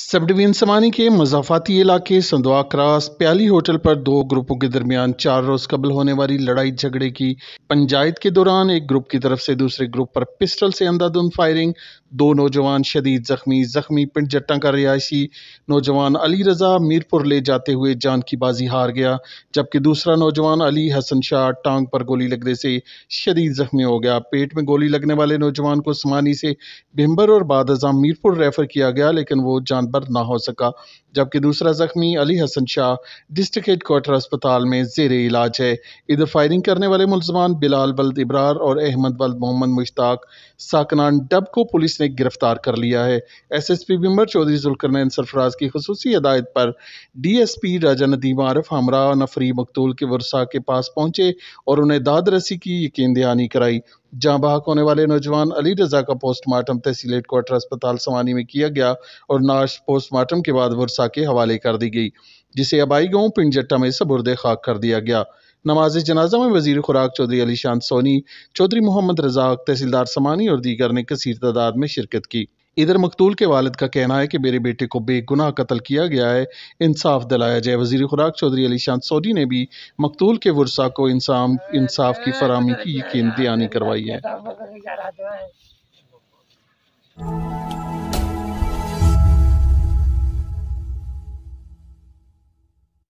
sub division समानी के मजाफाती इलाके संदवा cross प्याली होटल पर दो ग्रुपों के दरमियान चार रोज कबल होने वाली लड़ाई झगड़े की पंचायत के दौरान एक ग्रुप की तरफ से दूसरे ग्रुप पर पिस्टल से अंधाधुन फायरिंग दो नौजवान शदीद जख्मी जख्मी पिंड जट्टा का रिहायशी नौजवान अली रजा मीरपुर ले जाते हुए जान की बाजी हार गया जबकि दूसरा नौजवान अली हसन शाह टांग पर गोली लगने से शदीद जख्मी हो गया पेट में गोली लगने वाले नौजवान को समानी से भिम्बर और बाद मीरपुर रेफर किया गया लेकिन वो जान संपर्क ना हो सका जबकि दूसरा जख्मी Ali Hasan Shah district headquarter अस्पताल में जेर इलाज है इधर फायरिंग करने वाले मुलजमान बिलाल बल्द इब्रार और अहमद बल्द मोहम्मद मुश्ताक साकनान डब को पुलिस ने गिरफ्तार कर लिया है S S P Bhimber Chaudhry Zulqarnain Sarfraz की खसूसी हदायत पर D S P Raja Nadeem Arif हमरा नफरी मकतूल के वर्षा के पास पहुंचे और उन्हें दाद रसी की यकीन दहानी कराई जहाँ बाहक होने वाले नौजवान अली रजा का पोस्टमार्टम तहसील हेड क्वार्टर अस्पताल सवानी में किया गया और नाश पोस्टमार्टम के बाद वर्षा मोसा के हवाले कर दी गई जिसे अबाई गांव जट्टा में सबुरद खाक कर दिया गया नमाज जनाजा में वजीर खुराक चौधरी अली शांत सोनी चौधरी मोहम्मद रजाक तहसीलदार समानी और दीगर ने कसर तादाद में शिरकत की इधर मकतूल के वालद का कहना है कि मेरे बेटे को बेगुनाह कत्ल किया गया है इंसाफ दिलाया जाए वजीर खुराक चौधरी अली शांत सोनी ने भी मकतूल के वर्सा को इंसाफ की फरहमी की यकीन दयानी करवाई है